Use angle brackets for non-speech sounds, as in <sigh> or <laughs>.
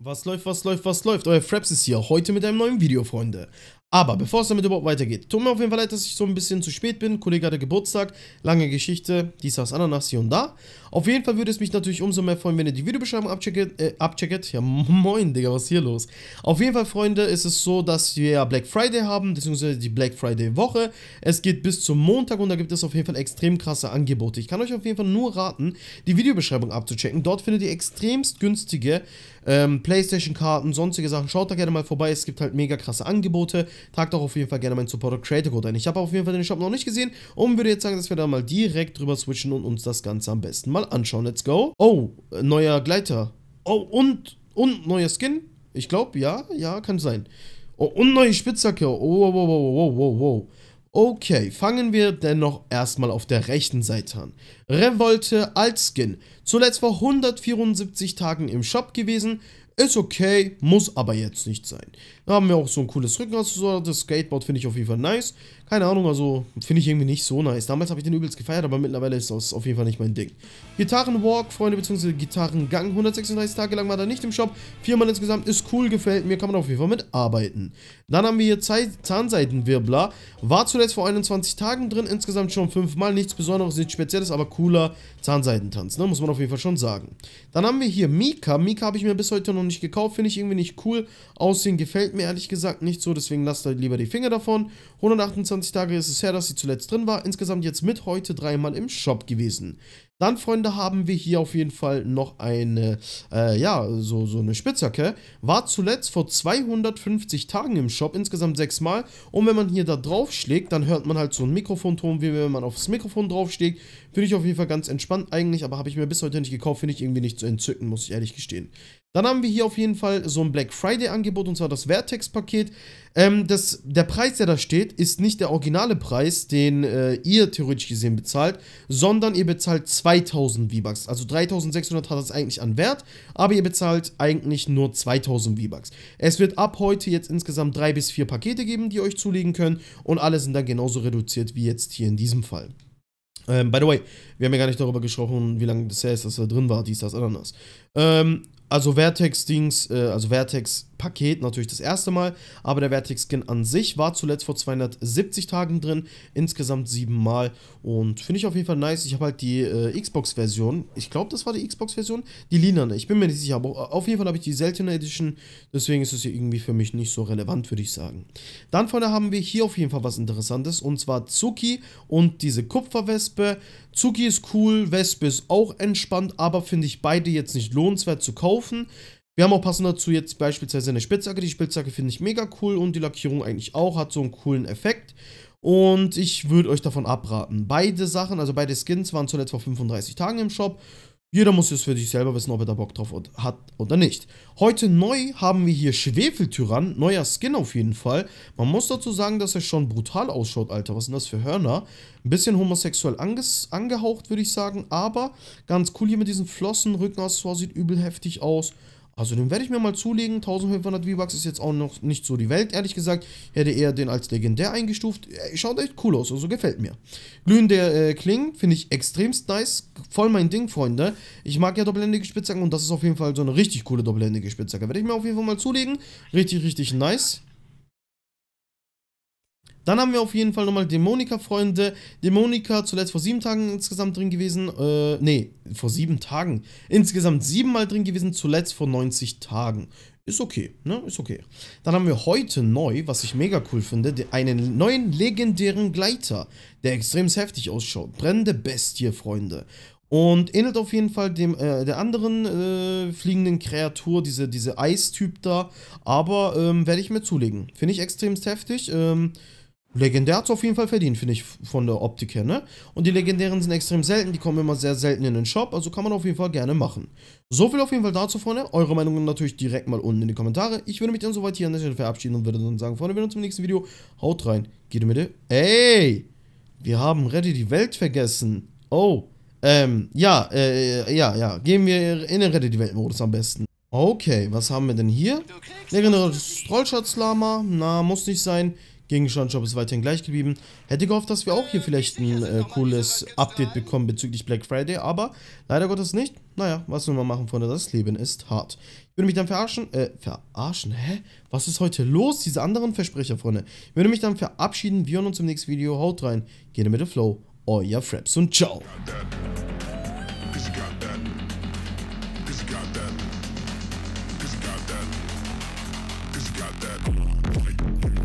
Was läuft, was läuft, was läuft? Euer Fraps ist hier, heute mit einem neuen Video, Freunde. Aber bevor es damit überhaupt weitergeht, tut mir auf jeden Fall leid, dass ich so ein bisschen zu spät bin. Kollege hatte Geburtstag, lange Geschichte, dies, das, Ananas, hier und da. Auf jeden Fall würde es mich natürlich umso mehr freuen, wenn ihr die Videobeschreibung abchecket. Äh, abchecket. Ja, <laughs> moin, Digga, was ist hier los? Auf jeden Fall, Freunde, ist es so, dass wir Black Friday haben, beziehungsweise die Black Friday Woche. Es geht bis zum Montag und da gibt es auf jeden Fall extrem krasse Angebote. Ich kann euch auf jeden Fall nur raten, die Videobeschreibung abzuchecken. Dort findet ihr extremst günstige ähm, Playstation-Karten, sonstige Sachen. Schaut da gerne mal vorbei, es gibt halt mega krasse Angebote tragt auch auf jeden Fall gerne meinen Supporter Creator Code ein. Ich habe auf jeden Fall den Shop noch nicht gesehen und würde jetzt sagen, dass wir da mal direkt drüber switchen und uns das Ganze am besten mal anschauen. Let's go. Oh, äh, neuer Gleiter. Oh, und, und neuer Skin. Ich glaube, ja, ja, kann sein. Oh, und neue Spitzhacke. Oh, wow, wow, wow, wow, wow. Okay, fangen wir dennoch erstmal auf der rechten Seite an. Revolte als Skin. Zuletzt vor 174 Tagen im Shop gewesen. Ist okay, muss aber jetzt nicht sein. Da haben wir auch so ein cooles Rückenaccessoire. Das Skateboard finde ich auf jeden Fall nice. Keine Ahnung, also finde ich irgendwie nicht so nice. Damals habe ich den übelst gefeiert, aber mittlerweile ist das auf jeden Fall nicht mein Ding. Gitarrenwalk, Freunde, beziehungsweise Gitarrengang. 136 Tage lang war da nicht im Shop. Viermal insgesamt. Ist cool, gefällt mir. Kann man auf jeden Fall mitarbeiten. Dann haben wir hier Zahnseitenwirbler. War zuletzt vor 21 Tagen drin. Insgesamt schon fünfmal. Nichts Besonderes, nichts Spezielles, aber cooler Zahnseitentanz. Ne? Muss man auf jeden Fall schon sagen. Dann haben wir hier Mika. Mika habe ich mir bis heute noch nicht gekauft, finde ich irgendwie nicht cool. Aussehen gefällt mir ehrlich gesagt nicht so, deswegen lasst da lieber die Finger davon. 128 Tage ist es her, dass sie zuletzt drin war. Insgesamt jetzt mit heute dreimal im Shop gewesen. Dann, Freunde, haben wir hier auf jeden Fall noch eine, äh, ja, so, so eine Spitzhacke. War zuletzt vor 250 Tagen im Shop, insgesamt sechsmal. Und wenn man hier da drauf schlägt, dann hört man halt so einen Mikrofonton, wie wenn man aufs Mikrofon draufschlägt. Finde ich auf jeden Fall ganz entspannt eigentlich, aber habe ich mir bis heute nicht gekauft, finde ich irgendwie nicht zu so entzücken, muss ich ehrlich gestehen. Dann haben wir hier auf jeden Fall so ein Black Friday-Angebot, und zwar das Vertex-Paket. Ähm, das, der Preis, der da steht, ist nicht der originale Preis, den äh, ihr theoretisch gesehen bezahlt, sondern ihr bezahlt 2 2000 V-Bucks. Also 3600 hat das eigentlich an Wert, aber ihr bezahlt eigentlich nur 2000 V-Bucks. Es wird ab heute jetzt insgesamt drei bis vier Pakete geben, die euch zulegen können und alle sind dann genauso reduziert wie jetzt hier in diesem Fall. Ähm, by the way, wir haben ja gar nicht darüber gesprochen, wie lange das her ist, dass er drin war, dies, das, anderes. Ähm, also Vertex-Dings, äh, also Vertex Paket natürlich das erste Mal, aber der Vertex Skin an sich war zuletzt vor 270 Tagen drin, insgesamt sieben Mal und finde ich auf jeden Fall nice. Ich habe halt die äh, Xbox-Version, ich glaube, das war die Xbox-Version, die linane, ich bin mir nicht sicher, aber auf jeden Fall habe ich die seltene Edition, deswegen ist es hier irgendwie für mich nicht so relevant, würde ich sagen. Dann, vorne haben wir hier auf jeden Fall was Interessantes und zwar Zuki und diese Kupferwespe. Zuki ist cool, Wespe ist auch entspannt, aber finde ich beide jetzt nicht lohnenswert zu kaufen. Wir haben auch passend dazu jetzt beispielsweise eine Spitzhacke. Die Spitzhacke finde ich mega cool und die Lackierung eigentlich auch. Hat so einen coolen Effekt. Und ich würde euch davon abraten. Beide Sachen, also beide Skins waren zuletzt vor 35 Tagen im Shop. Jeder muss es für sich selber wissen, ob er da Bock drauf hat oder nicht. Heute neu haben wir hier Schwefeltyrann, neuer Skin auf jeden Fall. Man muss dazu sagen, dass er schon brutal ausschaut, Alter. Was sind das für Hörner? Ein bisschen homosexuell angehaucht, würde ich sagen. Aber ganz cool hier mit diesen Flossen. Rückenaccessoire sieht übel heftig aus. Also den werde ich mir mal zulegen. 1500 V-Bucks ist jetzt auch noch nicht so die Welt, ehrlich gesagt. Ich Hätte eher den als legendär eingestuft. Schaut echt cool aus, also gefällt mir. Glühender äh, Klingen finde ich extremst nice. Voll mein Ding, Freunde. Ich mag ja doppelhändige Spitzhacken und das ist auf jeden Fall so eine richtig coole doppelhändige Spitzhacke. Werde ich mir auf jeden Fall mal zulegen. Richtig, richtig nice. Dann haben wir auf jeden Fall nochmal Dämonika, Freunde. Dämonika zuletzt vor sieben Tagen insgesamt drin gewesen. Äh, nee, vor sieben Tagen. Insgesamt siebenmal drin gewesen, zuletzt vor 90 Tagen. Ist okay, ne? Ist okay. Dann haben wir heute neu, was ich mega cool finde, einen neuen legendären Gleiter, der extrem heftig ausschaut. Brennende Bestie, Freunde. Und ähnelt auf jeden Fall dem äh, der anderen äh, fliegenden Kreatur, diese, diese Eistyp da. Aber ähm, werde ich mir zulegen. Finde ich extremst heftig. Ähm, Legendär hat es auf jeden Fall verdient, finde ich, von der Optik her, ne? Und die legendären sind extrem selten, die kommen immer sehr selten in den Shop, also kann man auf jeden Fall gerne machen. So viel auf jeden Fall dazu, Freunde. Eure Meinungen natürlich direkt mal unten in die Kommentare. Ich würde mich dann soweit hier an der Stelle verabschieden und würde dann sagen, Freunde, wir sehen uns im nächsten Video. Haut rein, geht in Mitte. Ey! Wir haben Ready die Welt vergessen. Oh. Ähm, ja, äh, ja, ja. Gehen wir in den Ready die Welt-Modus am besten. Okay, was haben wir denn hier? Legendäres Trollschatzlama. Na, muss nicht sein. Gegenstand Shop ist weiterhin gleich geblieben. Hätte gehofft, dass wir auch hier vielleicht ein äh, cooles Update bekommen bezüglich Black Friday, aber leider Gottes nicht. Naja, was soll man machen, Freunde? Das Leben ist hart. Ich würde mich dann verarschen, äh, verarschen, hä? Was ist heute los? Diese anderen Versprecher, Freunde. Ich würde mich dann verabschieden. Wir hören uns im nächsten Video. Haut rein. Geht mit dem Flow. Euer Fraps und ciao. Got that.